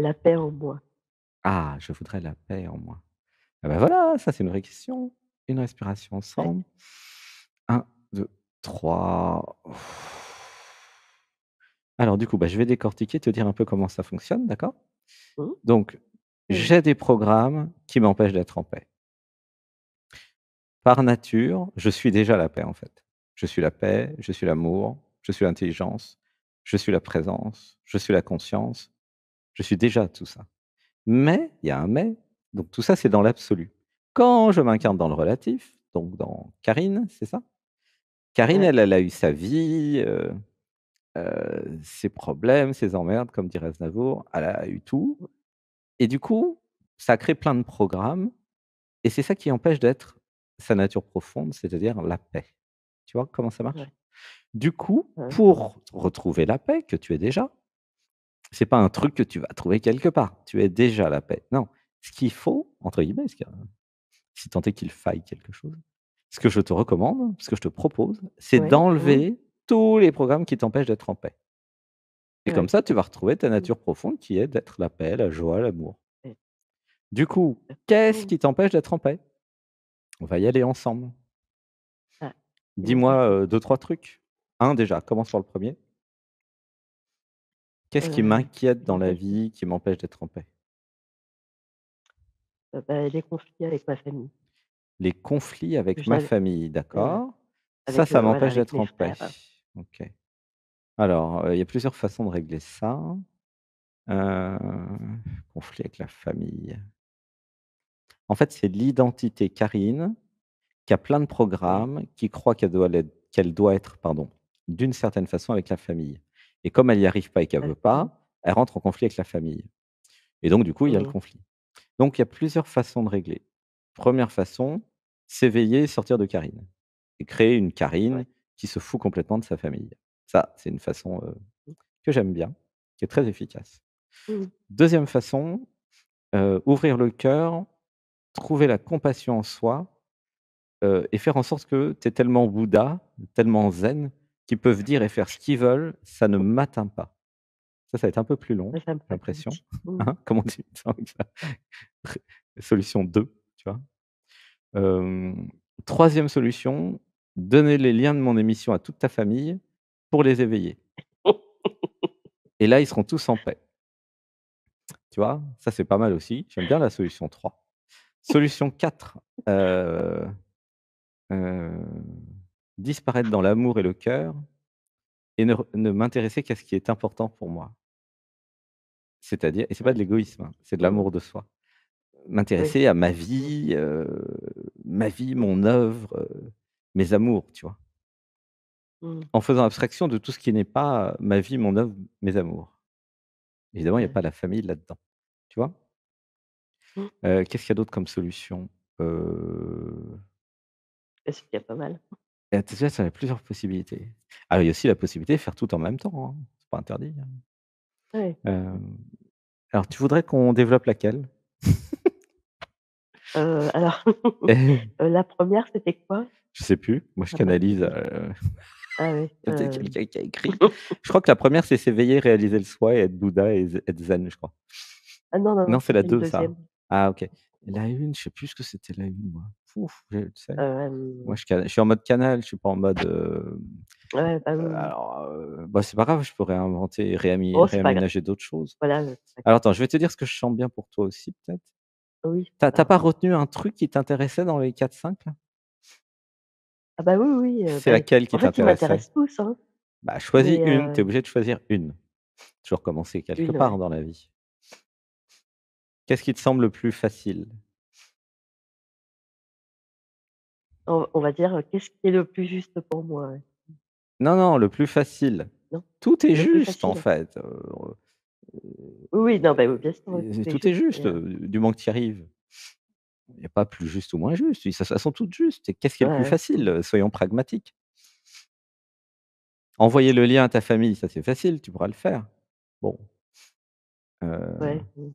La paix en moi. Ah, je voudrais la paix en moi. Ah ben voilà, ça c'est une vraie question. Une respiration ensemble. Un, deux, trois. Alors du coup, bah, je vais décortiquer, te dire un peu comment ça fonctionne, d'accord mmh. Donc, j'ai des programmes qui m'empêchent d'être en paix. Par nature, je suis déjà la paix en fait. Je suis la paix, je suis l'amour, je suis l'intelligence, je suis la présence, je suis la conscience, je suis déjà tout ça. Mais, il y a un mais, donc tout ça, c'est dans l'absolu. Quand je m'incarne dans le relatif, donc dans Karine, c'est ça Karine, elle, a eu sa vie, euh, euh, ses problèmes, ses emmerdes, comme dirait Aznavour, elle a eu tout. Et du coup, ça crée plein de programmes, et c'est ça qui empêche d'être sa nature profonde, c'est-à-dire la paix. Tu vois comment ça marche Du coup, pour retrouver la paix que tu es déjà, c'est pas un truc que tu vas trouver quelque part. Tu es déjà la paix. Non. Ce qu'il faut, entre guillemets, euh, si tant est qu'il faille quelque chose, ce que je te recommande, ce que je te propose, c'est d'enlever tous les programmes qui t'empêchent d'être en paix. Et comme ça, tu vas retrouver ta mmh. nature profonde qui est d'être la paix, la joie, l'amour. Du coup, qu'est-ce mmh. qui t'empêche d'être en paix On va y aller ensemble. Dis-moi euh, deux, trois trucs. Un, déjà, commence par le premier. Qu'est-ce qui m'inquiète dans la vie, qui m'empêche d'être en paix? Bah, les conflits avec ma famille. Les conflits avec ma famille, d'accord. Ça, ça m'empêche d'être en paix. OK. Alors, il y a plusieurs façons de régler ça. conflit avec la famille. En fait, c'est l'identité Karine, qui a plein de programmes, qui croit qu'elle doit qu'elle doit être, pardon, d'une certaine façon avec la famille. Et comme elle n'y arrive pas et qu'elle ne veut pas, elle rentre en conflit avec la famille. Et donc, du coup, il y a le mmh conflit. Donc, il y a plusieurs façons de régler. Première façon, s'éveiller et sortir de Karine. Et créer une Karine qui se fout complètement de sa famille. Ça, c'est une façon euh, mmh. que j'aime bien, qui est très efficace. Mmh Deuxième façon, euh, ouvrir le cœur, trouver la compassion en soi euh, et faire en sorte que tu es tellement Bouddha, tellement zen, qui peuvent dire et faire ce qu'ils veulent, ça ne m'atteint pas. Ça, ça va être un peu plus long, j'ai l'impression. Mmh. Hein, comment tu Solution 2, tu vois. troisième solution, donner les liens de mon émission à toute ta famille pour les éveiller. et là, ils seront tous en paix. Tu vois, ça c'est pas mal aussi. J'aime bien la solution 3. Solution 4 disparaître dans l'amour et le cœur et ne, ne m'intéresser qu'à ce qui est important pour moi. C'est-à-dire, et c'est pas de l'égoïsme, hein, c'est de mmh. l'amour de soi. M'intéresser à ma vie, euh, ma vie, mon œuvre, euh, mes amours, tu vois. Mmh. En faisant abstraction de tout ce qui n'est pas ma vie, mon œuvre, mes amours. Évidemment, il n'y a pas mmh. la famille là-dedans, tu vois. Euh, qu'est-ce qu'il y a d'autre comme solution Est-ce qu'il y a pas mal. Et déjà, ça a plusieurs possibilités. Ah, il y a aussi la possibilité de faire tout en même temps. Hein. C'est pas interdit. Hein. alors, tu voudrais qu'on développe laquelle euh, alors, euh, la première, c'était quoi Je sais plus. Moi, je ah bah. canalise. Euh, ah oui. quelqu'un qui a écrit. Je crois que la première, c'est s'éveiller, réaliser le soi et être Bouddha et être zen, je crois. Ah non, non, non, Non, c'est la deux, ça. Ah, ok. La une, je sais plus ce que c'était la une, moi. Ah je, suis en mode canal, je suis pas en mode. ouais, bah bah, c'est pas grave, je peux réinventer, et oh, réaménager d'autres choses. Alors, attends, je vais te dire ce que je sens bien pour toi aussi, peut-être. Oui. T'as pas retenu un truc qui t'intéressait dans les 4-5 Ah bah oui, oui. C'est bah, laquelle qui en fait, tous. Hein. Bah, choisis une, tu es obligé de choisir une. Toujours commencer quelque part dans la vie. Qu'est-ce qui te semble le plus facile on, va dire, qu'est-ce qui est le plus juste pour moi Non, non, le plus facile. Tout est juste, en fait. oui, non, ben bien sûr. Tout, est, juste, euh euh, du moment que tu y arrives. Il n'y a pas plus juste ou moins juste. Elles sont toutes justes. Qu'est-ce qui est le plus facile euh, Soyons pragmatiques. Envoyer le lien à ta famille, ça c'est facile, tu pourras le faire. Bon. ouais. Mmh.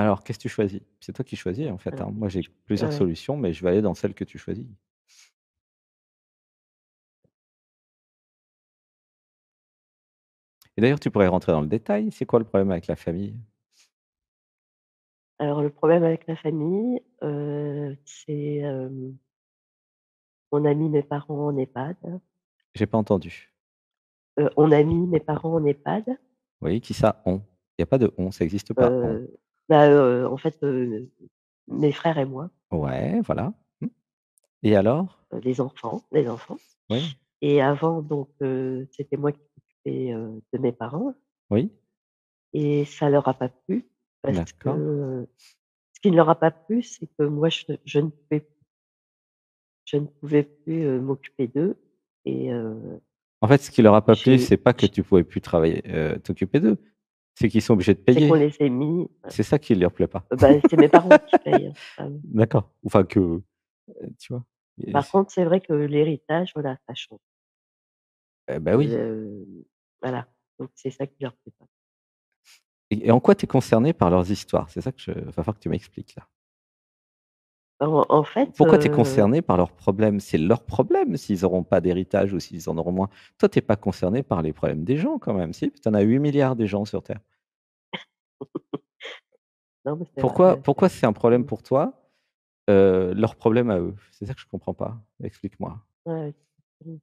Alors, qu'est-ce que tu choisis? C'est toi qui choisis, en fait, hein. Moi, j'ai plusieurs solutions, mais je vais aller dans celle que tu choisis. Et d'ailleurs, tu pourrais rentrer dans le détail. C'est quoi le problème avec la famille? Alors le problème avec la famille, euh, c'est, on a mis mes parents en EHPAD. J'ai pas entendu. Euh, on a mis mes parents en EHPAD. Oui, qui ça, on? Il n'y a pas de on, ça n'existe pas, bah, en fait, mes frères et moi. Ouais, voilà. Mmh. Et alors? les enfants les enfants Oui. et avant donc c'était moi qui m'occupais, de mes parents Oui. et ça leur a pas plu parce que, ce qui ne leur a pas plu, c'est que moi je ne pouvais je ne pouvais plus, m'occuper d'eux et En fait, ce qui leur a pas plu, c'est pas que tu tu pouvais plus travailler, t'occuper d'eux. C'est qu'ils sont obligés de payer. C'est qu'on les mis. C'est ça qui ne leur plaît pas. Bah, c'est mes parents qui payent. Hein. Ah D'accord. Enfin, que. Euh, tu vois. Par contre, c'est vrai que l'héritage, voilà, ça change. Eh ben oui. voilà. Donc, c'est ça qui ne leur plaît pas. Et, en quoi tu es concerné par leurs histoires C'est ça que je. va falloir que tu m'expliques, là fait, Pourquoi tu es euh, concerné par leurs problèmes C'est leur problème s'ils n'auront pas d'héritage ou s'ils en auront moins. Toi, tu n'es pas concerné par les problèmes des gens quand même, si Tu en as 8 milliards des gens sur Terre. pourquoi pourquoi c'est un problème mmh. pour toi euh, leur problème à eux. C'est ça que je ne comprends pas. Explique-moi. Ah mmh.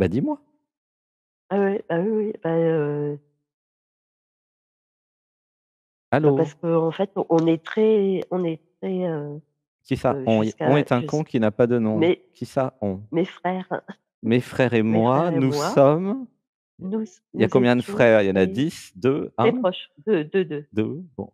Bah dis-moi. Ah oui, ah oui, oui. Bah, euh... Bah, Allô. parce qu'en fait, on est très, on est qui ça on, est un con qui n'a pas de nom. Mais, qui ça on Mes frères. Mes frères et moi, nous sommes. Il y a combien de frères Il y en a 10, 2, 1 Très proches. 2, 2, 2. bon.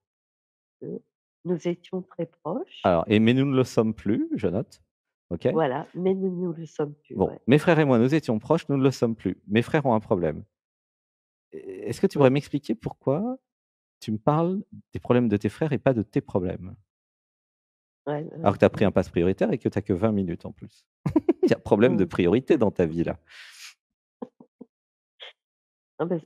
Nous étions très proches. Alors, et, mais nous ne le sommes plus, je note. Ok. Voilà, mais nous ne le sommes plus. Bon. Mes frères et moi, nous étions proches, nous ne le sommes plus. Mes frères ont un problème. Est-ce que tu pourrais m'expliquer pourquoi tu me parles des problèmes de tes frères et pas de tes problèmes alors que tu as pris un passe prioritaire et que tu n'as que 20 minutes en plus. Il y a problème de mmh. priorité dans ta vie là. Ah bah,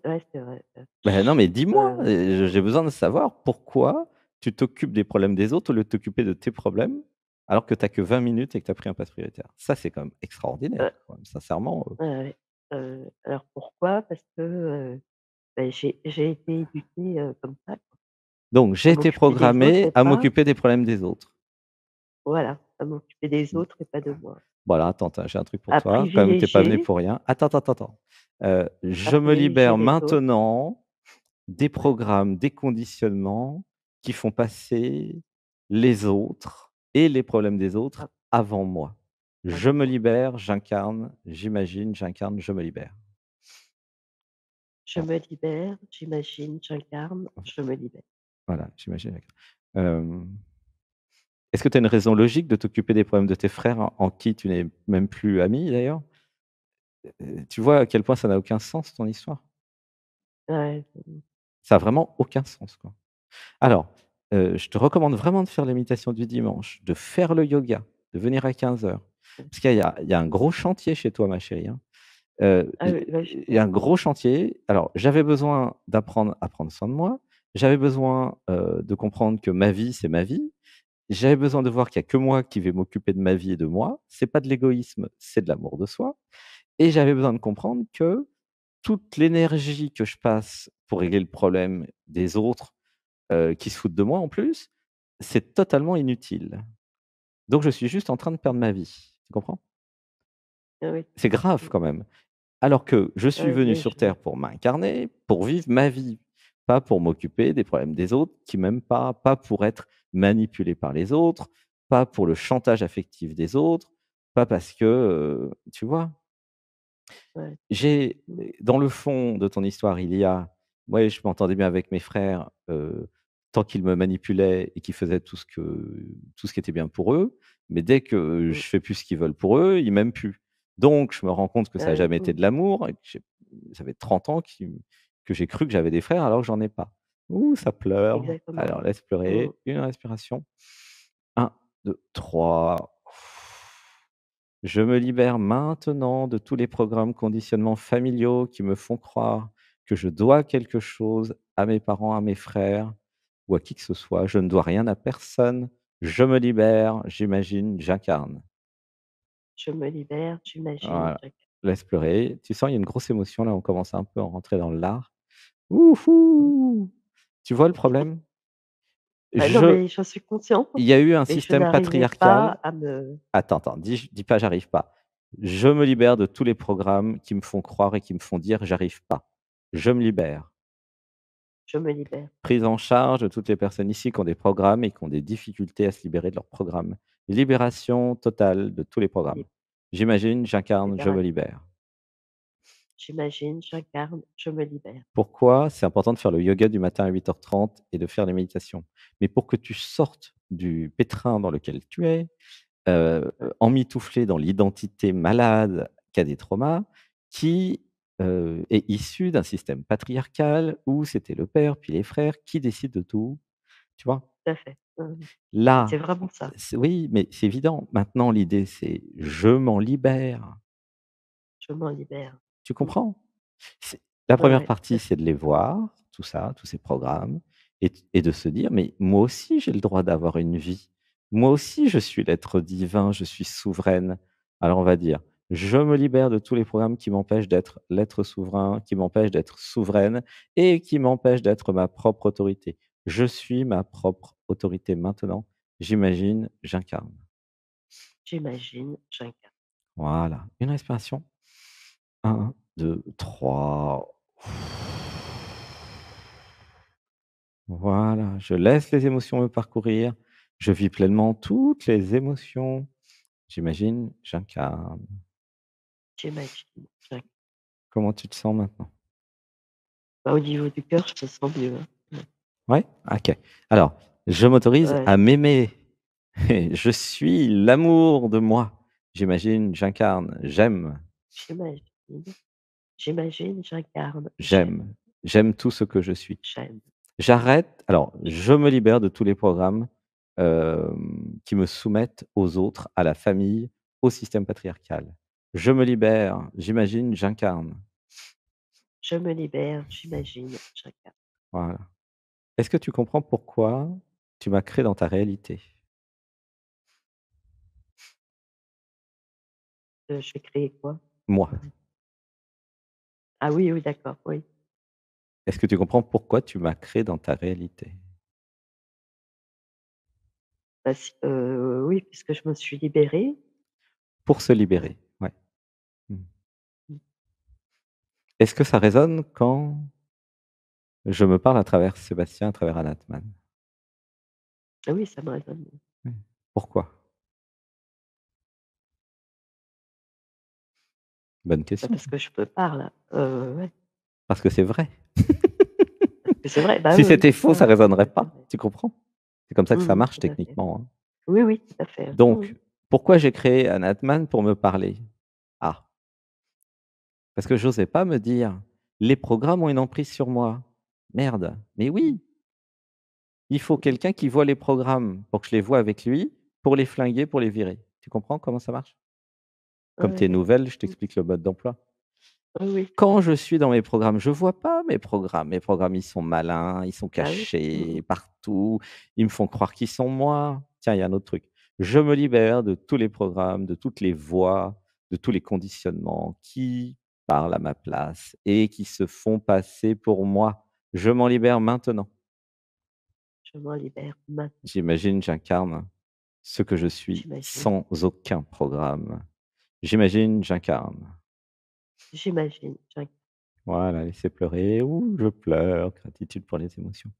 bah, non, mais, dis-moi, euh, euh, j'ai besoin de savoir pourquoi tu t'occupes des problèmes des autres au lieu de t'occuper de tes problèmes alors que tu n'as que 20 minutes et que tu as pris un passe prioritaire. Ça, c'est quand même extraordinaire, bah sincèrement. Euh. alors pourquoi Parce que j'ai, été éduquée comme ça. Donc, j'ai été programmée à m'occuper des problèmes des autres. Voilà, à m'occuper des mmh. autres et pas de moi. Voilà, attends, j'ai un truc pour toi. tu n'es pas venu pour rien. Attends, attends, attends. Euh, je me libère maintenant des programmes, des conditionnements qui font passer les autres et les problèmes des autres ah. avant moi. Je me libère, j'incarne, j'imagine, j'incarne, je me libère. Je me libère, j'imagine, j'incarne, je me libère. Voilà, j'imagine, est-ce que tu as une raison logique de t'occuper des problèmes de tes frères en qui tu n'es même plus ami d'ailleurs euh, Tu vois à quel point ça n'a aucun sens ton histoire Ça n'a vraiment aucun sens. Quoi. Alors, euh, je te recommande vraiment de faire l'imitation du dimanche, de faire le yoga, de venir à 15h. Mmh. Parce qu'il y, y, a un gros chantier chez toi, ma chérie. Hein. Euh, ah bah, il y a un gros chantier. Alors, j'avais besoin d'apprendre à prendre soin de moi. J'avais besoin de comprendre que ma vie, c'est ma vie. J'avais besoin de voir qu'il n'y a que moi qui vais m'occuper de ma vie et de moi. C'est pas de l'égoïsme, c'est de l'amour de soi. Et j'avais besoin de comprendre que toute l'énergie que je passe pour régler le problème des autres euh, qui se foutent de moi en plus, c'est totalement inutile. Donc je suis juste en train de perdre ma vie. Tu comprends ah oui. C'est grave mmh. quand même. Alors que je suis venu sur Terre pour m'incarner, pour vivre ma vie, pas pour m'occuper des problèmes des autres qui m'aiment pas, pas pour être manipulé par les autres, pas pour le chantage affectif des autres, pas parce que, tu vois. J'ai, mmh. dans le fond de ton histoire, il y a, moi, je m'entendais bien avec mes frères tant qu'ils me manipulaient et qu'ils faisaient tout ce que, tout ce qui était bien pour eux. Mais dès que mmh. je fais plus ce qu'ils veulent pour eux, ils m'aiment plus. Donc, je me rends compte que ça n'a ah, jamais été mmh. de l'amour. ça fait 30 ans que, que j'ai cru que j'avais des frères alors que j'en ai pas. Ouh, ça pleure. Alors, laisse pleurer. Mmh. Une respiration. Un, deux, trois. Je me libère maintenant de tous les programmes conditionnements familiaux qui me font croire que je dois quelque chose à mes parents, à mes frères ou à qui que ce soit. Je ne dois rien à personne. Je me libère, j'imagine, j'incarne. Je me libère, j'imagine. Laisse pleurer. Tu sens, il y a une grosse émotion là. On commence un peu à rentrer dans l'art. Wouhou! Tu vois le problème ah je... suis conscient. Il y a eu un système patriarcal. Attends, attends, dis, dis pas j'arrive pas. Je me libère de tous les programmes qui me font croire et qui me font dire j'arrive pas. Je me libère. Je me libère. Prise en charge de toutes les personnes ici qui ont des programmes et qui ont des difficultés à se libérer de leurs programmes. Libération totale de tous les programmes. J'imagine, j'incarne, je me libère j'imagine, je regarde, je me libère. Pourquoi c'est important de faire le yoga du matin à 8h30 et de faire les méditations Mais pour que tu sortes du pétrin dans lequel tu es, euh, emmitouflé dans l'identité malade qui a des traumas, qui euh, est issu d'un système patriarcal où c'était le père puis les frères qui décident de tout. Tu vois Tout à fait. Là, c'est vraiment ça. Oui, mais c'est évident. Maintenant, l'idée, c'est je m'en libère. Je m'en libère. Tu mmh. comprends La première partie, c'est de les voir, tout ça, tous ces programmes, et, et de se dire, mais moi aussi, j'ai le droit d'avoir une vie. Moi aussi, je suis l'être divin, je suis souveraine. Alors on va dire, je me libère de tous les programmes qui m'empêchent d'être l'être souverain, qui m'empêchent d'être souveraine et qui m'empêchent d'être ma propre autorité. Je suis ma propre autorité maintenant. J'imagine, j'incarne. J'imagine, j'incarne. Voilà, une respiration. 1, 2, 3. Voilà, je laisse les émotions me parcourir. Je vis pleinement toutes les émotions. J'imagine, j'incarne. J'imagine. Comment tu te sens maintenant bah, Au niveau du cœur, je te sens mieux. Hein. Ouais, ok. Alors, je m'autorise à m'aimer. je suis l'amour de moi. J'imagine, j'incarne, j'aime. J'imagine. J'imagine, j'incarne J'aime. J'aime tout ce que je suis. J'aime. J'arrête. Alors, je me libère de tous les programmes qui me soumettent aux autres, à la famille, au système patriarcal. Je me libère, j'imagine, j'incarne. Je me libère, j'imagine, j'incarne. Voilà. Est-ce que tu comprends pourquoi tu m'as créé dans ta réalité euh, Je vais créer quoi Moi. Ah oui, oui, d'accord, oui. Est-ce que tu comprends pourquoi tu m'as créé dans ta réalité euh, Oui, puisque je me suis libérée. Pour se libérer, oui. Mmh. Mmh. Est-ce que ça résonne quand je me parle à travers Sébastien, à travers Anatman ah Oui, ça me résonne. Pourquoi Bonne question. Parce que je peux parler. Euh, parce que c'est vrai. Bah si c'était faux, ça ne résonnerait pas. Tu comprends C'est comme ça que ça mmh marche techniquement. Hein. Oui, oui, ça fait. Donc, pourquoi j'ai créé un Atman pour me parler Ah. Parce que je n'osais pas me dire les programmes ont une emprise sur moi. Merde. Mais oui mmh. Il faut quelqu'un qui voit les programmes pour que je les vois avec lui, pour les flinguer, pour les virer. Tu comprends comment ça marche ah Comme tes tu es nouvelle, je mmh. t'explique le mode d'emploi. Ah Quand je suis dans mes programmes, je vois pas mes programmes. Mes programmes, ils sont malins, ils sont ah mmh. cachés partout. Ils me font croire qu'ils sont moi. Tiens, il y a un autre truc. Je me libère de tous les programmes, de toutes les voix, de tous les conditionnements qui parlent à ma place et qui se font passer pour moi. Je m'en libère maintenant. Je m'en libère maintenant. J'imagine, j'incarne ce que je suis sans aucun programme J'imagine, j'incarne. J'imagine. j'incarne. Voilà, laisser pleurer. ou je pleure. Gratitude pour les émotions.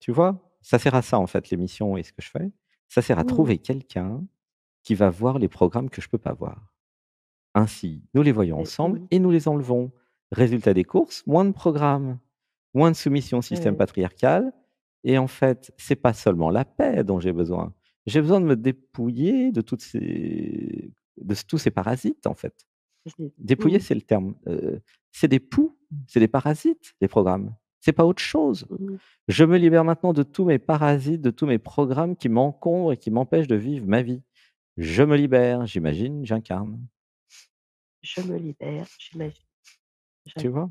Tu vois, ça sert à ça en fait l'émission et ce que je fais. Ça sert à mmh. trouver quelqu'un qui va voir les programmes que je peux pas voir. Ainsi, nous les voyons ensemble et nous les enlevons. Résultat des courses, moins de programmes, moins de soumission au système patriarcal. Et en fait, c'est pas seulement la paix dont j'ai besoin. J'ai besoin de me dépouiller de toutes ces de tous ces parasites, en fait. Dépouiller, c'est le terme. c'est des poux, c'est des parasites, des programmes. C'est pas autre chose. Je me libère maintenant de tous mes parasites, de tous mes programmes qui m'encombrent et qui m'empêchent de vivre ma vie. Je me libère, j'imagine, j'incarne. Je me libère, j'imagine. Tu vois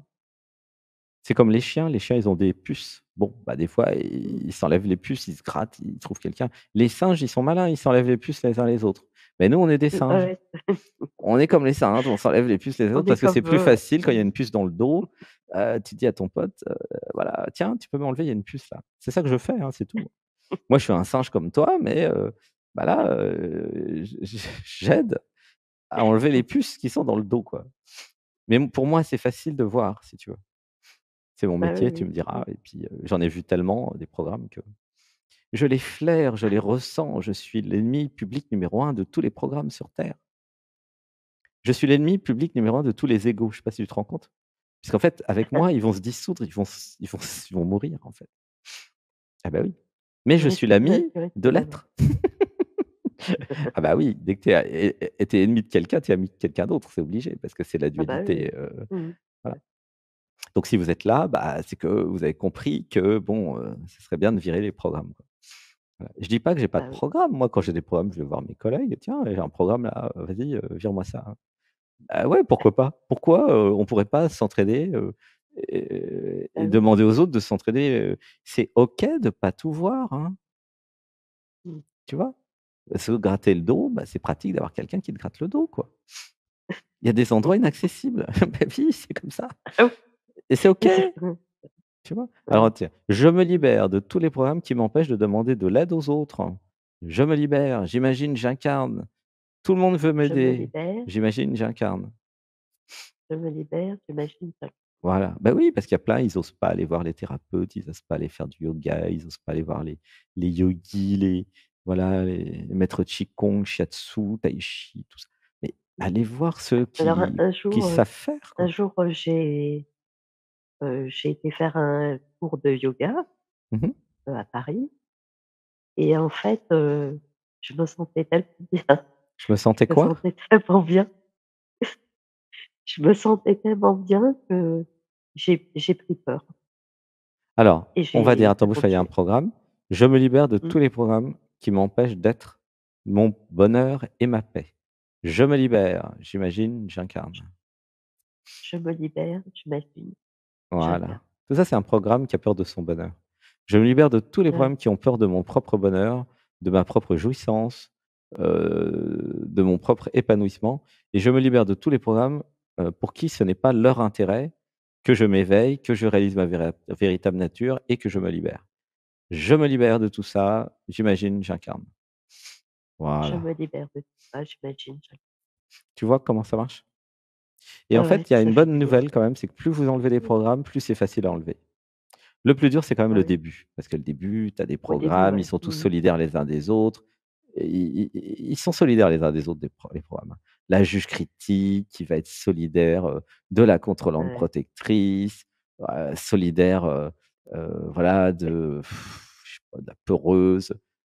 C'est comme les chiens. Les chiens, ils ont des puces. Bon, bah, des fois, ils s'enlèvent les puces, ils se grattent, ils trouvent quelqu'un. Les singes, ils sont malins, ils s'enlèvent les puces les uns les autres. Mais nous, on est des mmh, singes. on est comme les singes, on s'enlève les puces les autres parce que c'est plus facile quand il y a une mmh. puce dans le dos. Euh, tu dis à ton pote, euh, voilà, tiens, tu peux m'enlever, il y a une puce là. C'est ça que je fais, hein, c'est tout. Moi, je suis un singe comme toi, mais euh, bah là, j'aide à enlever les puces qui sont dans le dos, quoi. Mais pour moi, c'est facile de voir, si tu veux. C'est mon bah métier, tu me diras. Mmh. Et puis, j'en ai vu tellement des programmes que je les flaire, je les ressens. Je suis l'ennemi public numéro un de tous les programmes sur Terre. Je suis l'ennemi public numéro un de tous les égaux. Je ne sais pas si tu te rends compte. qu'en fait, avec moi, ils vont se dissoudre, ils vont, ils vont, mourir, en fait. Ah bah oui. Mais je suis l'ami de l'être. ah bah oui, dès que tu es, eh, eh, eh, ennemi de quelqu'un, tu es ami de quelqu'un d'autre, c'est obligé, parce que c'est la ah bah dualité. Euh, Donc si vous êtes là, bah, c'est que vous avez compris que bon, euh, ce serait bien de virer les programmes. Je ne dis pas que n'ai pas de bah programme. Moi, quand j'ai des programmes, je vais voir mes collègues. Tiens, j'ai un programme là. Euh, vas-y, euh, vire-moi ça. Hein. Ah ouais, pourquoi pas Pourquoi on euh, on pourrait pas s'entraider et, bah demander aux autres de s'entraider C'est ok de pas tout voir. Hein. Mmh. Tu vois Se gratter le dos, bah, c'est pratique d'avoir quelqu'un qui te gratte le dos, quoi. Il y a des endroits inaccessibles. bah oui, c'est comme ça. Ah et c'est ok. Alors, je me libère de tous les programmes qui m'empêchent de demander de l'aide aux autres. Je me libère, j'imagine, j'incarne. Tout le monde veut m'aider. J'imagine, j'incarne. Je me libère, j'imagine, j'incarne. Voilà. Ben oui, parce qu'il y a plein, ils n'osent pas aller voir les thérapeutes, ils n'osent pas aller faire du yoga, ils n'osent pas aller voir les, les yogis, les, voilà, les, maîtres Qigong, Shiatsu, Tai Chi, tout ça. Mais mmh. allez voir ceux qui, savent faire. Un jour, euh, j'ai j'ai été faire un cours de yoga mmh à Paris. Et en fait, je me sentais tellement bien. Je me sentais quoi Je me sentais tellement bien. je me sentais tellement bien que j'ai, j'ai pris peur. Alors, on va dire, attends, vous il y a un programme. Je me libère de mmh. tous les programmes qui m'empêchent d'être mon bonheur et ma paix. Je me libère, j'imagine, j'incarne. Je me libère, j'imagine, voilà. Tout ça, c'est un programme qui a peur de son bonheur. Je me libère de tous les mmh. programmes qui ont peur de mon propre bonheur, de ma propre jouissance, euh, de mon propre épanouissement. Et je me libère de tous les programmes euh, pour qui ce n'est pas leur intérêt que je m'éveille, que je réalise ma véritable nature et que je me libère. Je me libère de tout ça, j'imagine, j'incarne. Voilà. Je me libère de tout ça, j'imagine. Tu vois comment ça marche et en fait, il y a une bonne nouvelle quand même, c'est que plus vous enlevez des mmh. programmes, plus c'est facile à enlever. Le plus dur, c'est quand même le début. Parce que le début, tu as des programmes, ils sont tous mmh. solidaires les uns des autres. Ils, sont solidaires les uns des autres, des les programmes. Hein. La juge critique qui va être solidaire de la contrôlante protectrice, solidaire voilà, de, la peureuse.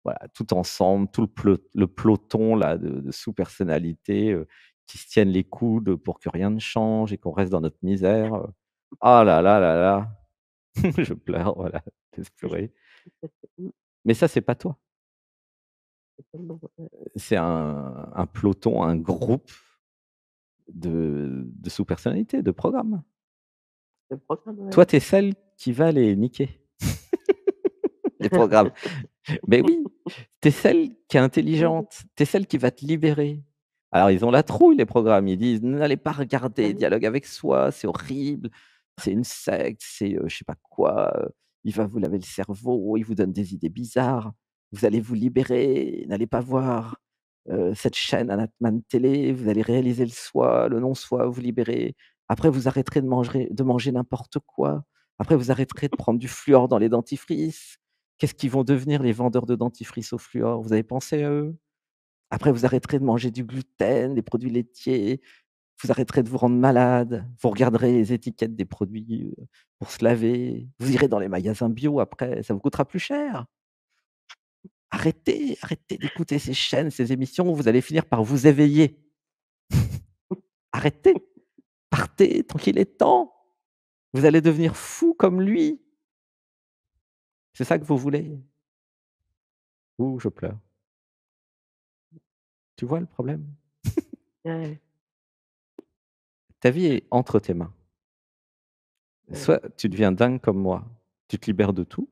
Voilà, tout ensemble, tout le, peloton là, de, de sous-personnalités qui se tiennent les coudes pour que rien ne change et qu'on reste dans notre misère. Ah là là là là, je pleure, voilà, pleurer. Mais ça, c'est pas toi. C'est un, un, peloton, un groupe de, de sous-personnalités, de programmes. Programme, Toi, tu es celle qui va les niquer. les programmes. Mais oui, tu es celle qui est intelligente, tu es celle qui va te libérer, alors, ils ont la trouille, les programmes. Ils disent n'allez pas regarder mmh Dialogue avec soi, c'est horrible, c'est une secte, c'est je je sais pas quoi. Il va vous laver le cerveau, il vous donne des idées bizarres. Vous allez vous libérer, n'allez pas voir cette chaîne Anatman Télé, vous allez réaliser le soi, le non-soi, vous libérez, Après, vous arrêterez de manger, de manger n'importe quoi. Après, vous arrêterez de prendre du fluor dans les dentifrices. Qu'est-ce qu'ils vont devenir les vendeurs de dentifrice au fluor Vous avez pensé à eux après, vous arrêterez de manger du gluten, des produits laitiers, vous arrêterez de vous rendre malade, vous regarderez les étiquettes des produits euh, pour se laver, vous irez dans les magasins bio après, ça vous coûtera plus cher. Arrêtez, arrêtez d'écouter ces chaînes, ces émissions, vous allez finir par vous éveiller. arrêtez, partez tant qu'il est temps. Vous allez devenir fou comme lui. C'est ça que vous voulez. Ouh, je pleure. Tu vois le problème Ta vie est entre tes mains. Soit tu deviens dingue comme moi, tu te libères de tout,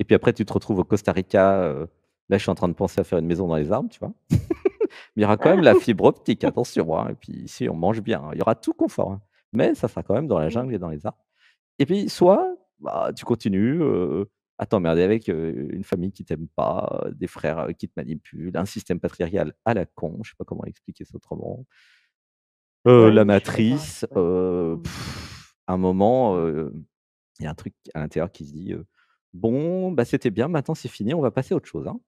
et puis après tu te retrouves au Costa Rica. Euh, là, je suis en train de penser à faire une maison dans les arbres, tu vois. Mais il y aura quand même la fibre optique, attention. Hein, et puis ici, on mange bien. Hein. Il y aura tout confort. Hein, mais ça sera quand même dans la mmh. jungle et dans les arbres. Et puis, soit bah, tu continues, euh, Attends, merde, avec une famille qui t'aime pas, des frères qui te manipulent, un système patriarcal à la con, je sais pas comment expliquer ça autrement. la matrice, mmh. un moment, il y a un truc à l'intérieur qui se dit bon, bah c'était bien, maintenant c'est fini, on va passer à autre chose. Hein».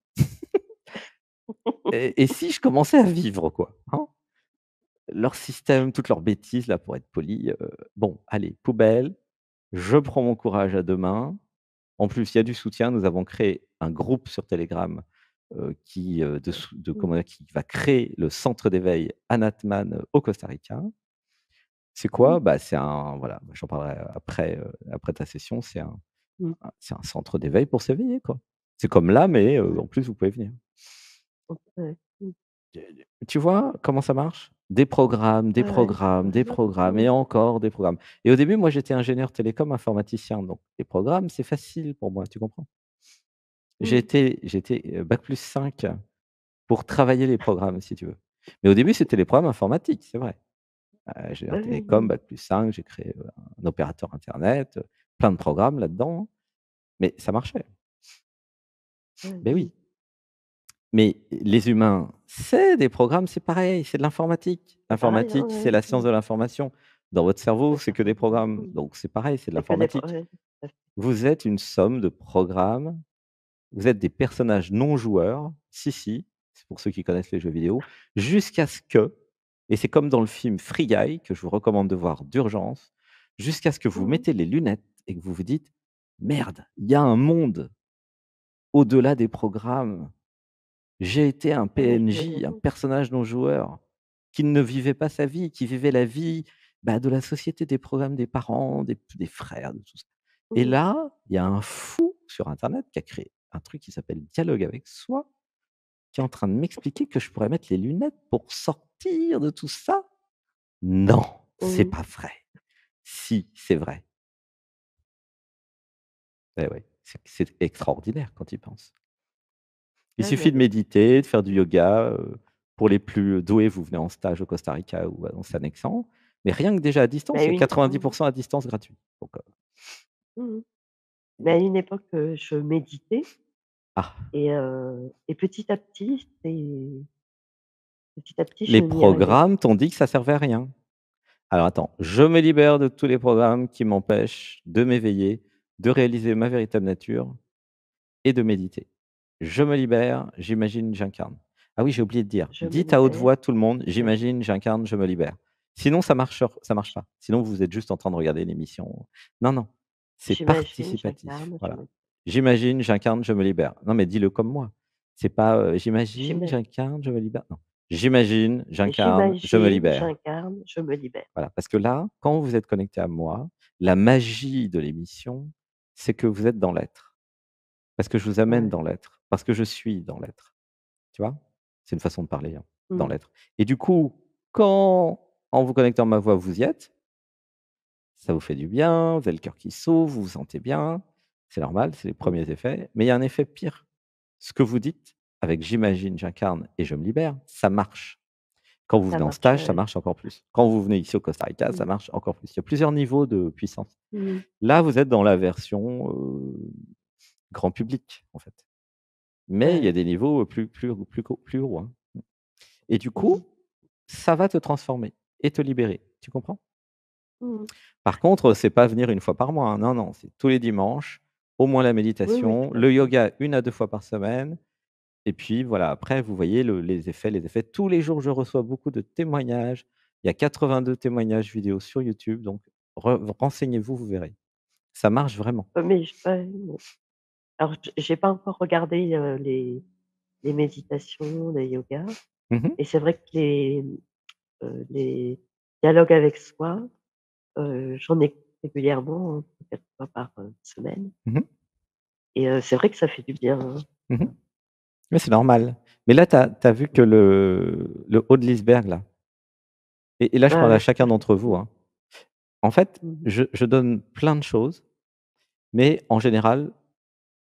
et, si je commençais à vivre, quoi hein, Leur système, toutes leurs bêtises, là, pour être poli, bon, allez, poubelle, je prends mon courage à demain. En plus, il y a du soutien. Nous avons créé un groupe sur Telegram mmh. qui, va créer le centre d'éveil Anatman au Costa Rica. C'est quoi bah, C'est un, voilà, bah, j'en parlerai après, après ta session, c'est un, mmh. un centre d'éveil pour s'éveiller. Quoi. C'est comme là, mais en plus, vous pouvez venir tu vois comment ça marche Des programmes, des programmes, des programmes et encore des programmes. Et au début, moi, j'étais ingénieur télécom informaticien. Donc, les programmes, c'est facile pour moi, tu comprends mmh. J'étais, J'étais euh, bac plus 5 pour travailler les programmes, si tu veux. Mais au début, c'était les programmes informatiques, c'est vrai. Euh, j'ai un télécom, Bac plus 5, j'ai créé euh, un opérateur Internet, plein de programmes là-dedans. Mais ça marchait. Mais oui. Mais les humains, c'est des programmes, c'est pareil, c'est de l'informatique. Ah l'informatique, c'est la science de l'information. Dans votre cerveau, c'est que des programmes. Donc c'est pareil, c'est de l'informatique. Vous êtes une somme de programmes. Vous êtes des personnages non joueurs. Si, si, c'est pour ceux qui connaissent les jeux vidéo. Jusqu'à ce que, et c'est comme dans le film Free Guy, que je vous recommande de voir d'urgence, jusqu'à ce que vous mmh. mettez les lunettes et que vous vous dites Merde, il y a un monde au-delà des programmes j'ai été un ah PNJ, un personnage non joueur, qui ne vivait pas sa vie, qui vivait la vie bah, de la société, des programmes des parents, des, frères, de tout ça. Et là, il y a un fou sur Internet qui a créé un truc qui s'appelle Dialogue avec soi, qui est en train de m'expliquer que je pourrais mettre les lunettes pour sortir de tout ça. Non, c'est pas vrai. Si, c'est vrai. Eh c'est extraordinaire quand il pense. Il suffit de méditer, de faire du yoga. Euh, pour les plus euh, doués, vous venez en stage au Costa Rica ou en euh, s'annexant. Mais rien que déjà à distance, 90% bah à distance gratuit. Mais mmh bah, à une époque, je méditais. Ah. Et, petit à petit, petit à les programmes t'ont dit que ça servait à rien. Alors attends, je me libère de tous les programmes qui m'empêchent de m'éveiller, de réaliser ma véritable nature et de méditer je me libère, j'imagine, j'incarne. Ah oui, j'ai oublié de dire. Dites à haute voix tout le monde, j'imagine, j'incarne, je me libère. Sinon, ça marche, ça marche pas. Sinon, vous êtes juste en train de regarder l'émission. Non, non, c'est participatif. J'imagine, j'incarne, je me libère. Non, mais dis-le comme moi. C'est pas euh, j'imagine, j'incarne, je me libère. Non. J'imagine, j'incarne, je me libère. J'incarne, je me libère. Voilà, parce que là, quand vous êtes connecté à moi, la magie de l'émission, c'est que vous êtes dans l'être parce que je vous amène dans l'être, parce que je suis dans l'être. Tu vois C'est une façon de parler, hein, dans mmh. l'être. Et du coup, quand en vous connectant à ma voix, vous y êtes, ça vous fait du bien, vous avez le cœur qui s'ouvre, vous vous sentez bien, c'est normal, c'est les premiers effets. Mais il y a un effet pire. Ce que vous dites, avec j'imagine, j'incarne et je me libère, ça marche. Quand vous venez en stage, ça marche encore plus. Quand vous venez ici au Costa Rica, ça mmh. marche encore plus. Il y a plusieurs niveaux de puissance. Mmh Là, vous êtes dans la version grand public, en fait. Mais il y a des niveaux plus, plus, plus, plus hauts. Hein. Et du mmh coup, ça va te transformer et te libérer. Tu comprends mmh. Par contre, c'est pas venir une fois par mois. Hein. Non, non, c'est tous les dimanches, au moins la méditation, le yoga une à deux fois par semaine. Et puis voilà, après, vous voyez les effets, les effets. Tous les jours, je reçois beaucoup de témoignages. Il y a 82 témoignages vidéo sur YouTube. Donc, renseignez-vous, vous verrez. Ça marche vraiment. Euh, mais, alors, j'ai pas encore regardé les, les, méditations, les yogas. Mmh et c'est vrai que les, les dialogues avec soi, j'en ai régulièrement, hein, peut-être pas par semaine. Mmh et c'est vrai que ça fait du bien. Hein. Mmh mais c'est normal. Mais là, tu as, vu que le, le haut de l'iceberg, là. Et, là, je parle à chacun d'entre vous. Hein. En fait, je, je donne plein de choses, mais en général,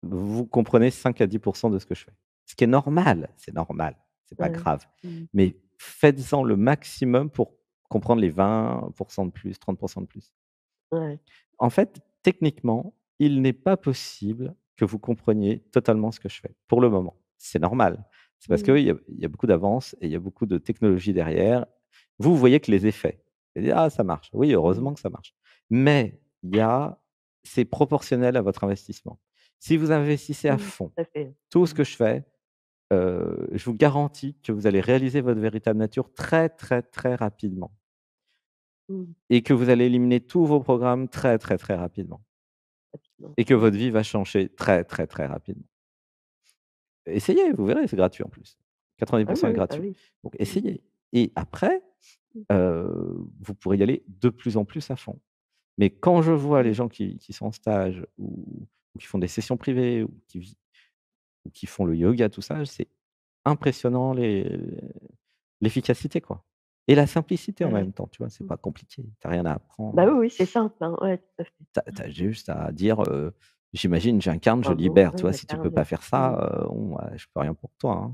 vous comprenez 5 à 10 de ce que je fais. Ce qui est normal, c'est normal, c'est pas grave. Mmh. Mais faites-en le maximum pour comprendre les 20 de plus, 30 de plus. En fait, techniquement, il n'est pas possible que vous compreniez totalement ce que je fais pour le moment. C'est normal. C'est parce mmh. qu'il y, a beaucoup d'avances et il y a beaucoup de technologies derrière. Vous, voyez que les effets. Vous ah, ça marche. Oui, heureusement mmh. que ça marche. Mais il y c'est proportionnel à votre investissement. Si vous investissez à mmh fond tout ce mmh. que je fais, je vous garantis que vous allez réaliser votre véritable nature très, très, très rapidement. Mmh. Et que vous allez éliminer tous vos programmes très, très, très rapidement. Et que votre vie va changer très, très, très rapidement. Essayez, vous verrez, c'est gratuit en plus. 90% ah est ah gratuit. Donc essayez. Et après, vous pourrez y aller de plus en plus à fond. Mais quand je vois les gens qui sont en stage ou ou qui font des sessions privées, ou qui, qui font le yoga, tout ça, c'est impressionnant l'efficacité, quoi. Et la simplicité en ah même temps, tu vois, c'est mmh. pas compliqué, t'as rien à apprendre. Bah oui, hein. c'est simple, hein, ouais, T'as juste à dire, j'imagine, j'incarne, je libère, tu vois, si tu peux pas faire ça, mmh. bah, je peux rien pour toi. Hein.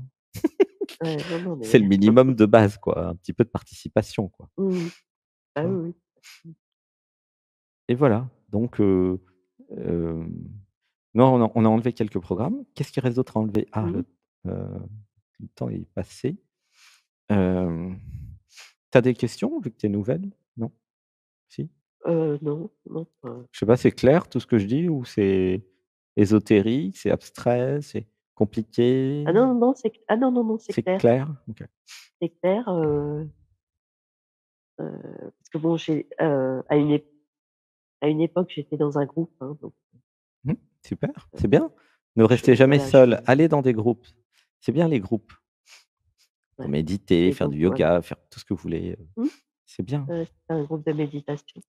c'est le minimum de base, quoi, un petit peu de participation, quoi. Mmh. Bah et voilà, donc. Non, on a, enlevé quelques programmes. Qu'est-ce qu'il reste d'autre à enlever Ah, mmh euh, le, temps est passé. Euh, as des questions vu que tu es nouvelle Non Si euh, Non, non. Je sais pas, c'est clair tout ce que je dis ou c'est ésotérique, c'est abstrait, c'est compliqué Ah non, non, c'est ah non, non, non, c'est clair. C'est clair. C'est clair. Euh, parce que bon, j'ai à une à une époque j'étais dans un groupe, hein, donc Super, c'est bien. Ne restez jamais seul. Allez dans des groupes. C'est bien les groupes. Méditer, faire du yoga, faire tout ce que vous voulez. Euh, mmh. C'est bien. Euh, c'est un groupe de méditation.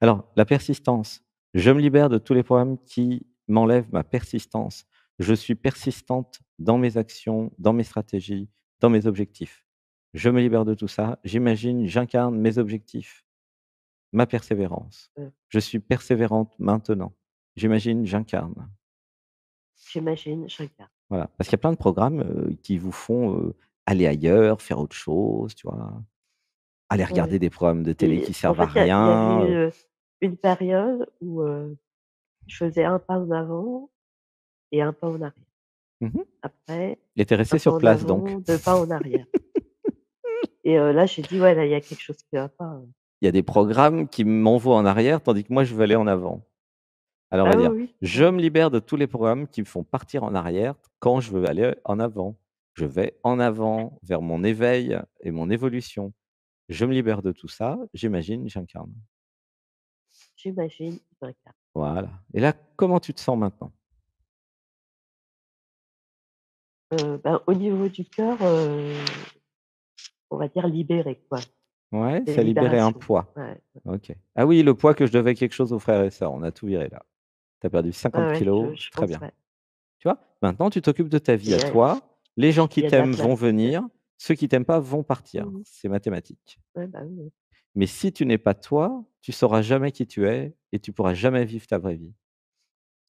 Alors, la persistance. Je me libère de tous les problèmes qui m'enlèvent ma persistance. Je suis persistante dans mes actions, dans mes stratégies, dans mes objectifs. Je me libère de tout ça. J'imagine, j'incarne mes objectifs, ma persévérance. Je suis persévérante maintenant. J'imagine, j'incarne. J'imagine, j'incarne. Voilà, parce qu'il y a plein de programmes qui vous font aller ailleurs, faire autre chose, tu vois. Aller regarder des programmes de télé qui servent à rien. Il eu une période où je faisais un pas en avant et un pas en arrière. Mmh Après. Il était resté sur place donc. Deux pas en arrière. et là, j'ai dit, ouais, il y a quelque chose qui va pas. Hein». Il y a des programmes qui m'envoient en arrière tandis que moi, je veux aller en avant. Alors, on va ah dire, je me libère de tous les programmes qui me font partir en arrière quand je veux aller en avant. Je vais en avant vers mon éveil et mon évolution. Je me libère de tout ça, j'imagine, j'incarne. J'imagine, j'incarne. Voilà. Et là, comment tu te sens maintenant euh, ben, au niveau du cœur, euh, on va dire libéré, quoi. Ouais, ça libérait un poids. Ok. Ah oui, le poids que je devais quelque chose aux frères et sœurs, on a tout viré là tu as perdu 50 kilos, très bien. Tu vois, maintenant tu t'occupes de ta vie à toi, les gens qui t'aiment vont venir, ceux qui t'aiment pas vont partir, mmh c'est mathématique. Bah Mais si tu n'es pas toi, tu sauras jamais qui tu es et tu pourras jamais vivre ta vraie vie.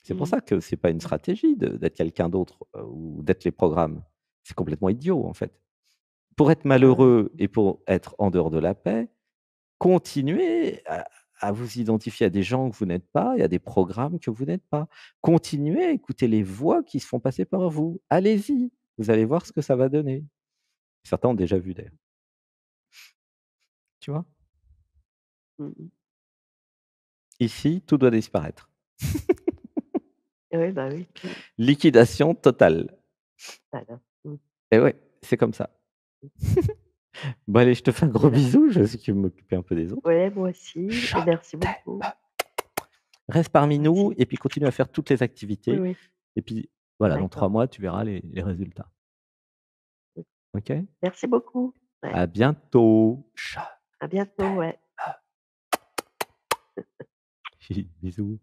C'est pour mmh. ça que c'est pas une stratégie d'être quelqu'un d'autre euh, ou d'être les programmes. C'est complètement idiot en fait. Pour être malheureux et pour être en dehors de la paix, continuez à, à vous identifier à des gens que vous n'êtes pas et à des programmes que vous n'êtes pas. Continuez à écouter les voix qui se font passer par vous. Allez-y, vous allez voir ce que ça va donner. Certains ont déjà vu d'ailleurs. Tu vois mmh Ici, tout doit disparaître. Eh bah Liquidation totale. Ah mmh. Et eh oui, c'est comme ça. Mmh. Bon, allez, je te fais un gros bisou. Je sais vais veux m'occuper un peu des autres. Ouais, moi aussi. merci beaucoup. Reste parmi nous et puis continue à faire toutes les activités. Et puis, voilà, dans trois mois, tu verras les, résultats. OK Merci beaucoup. À bientôt. À bientôt. Ouais. Bisous.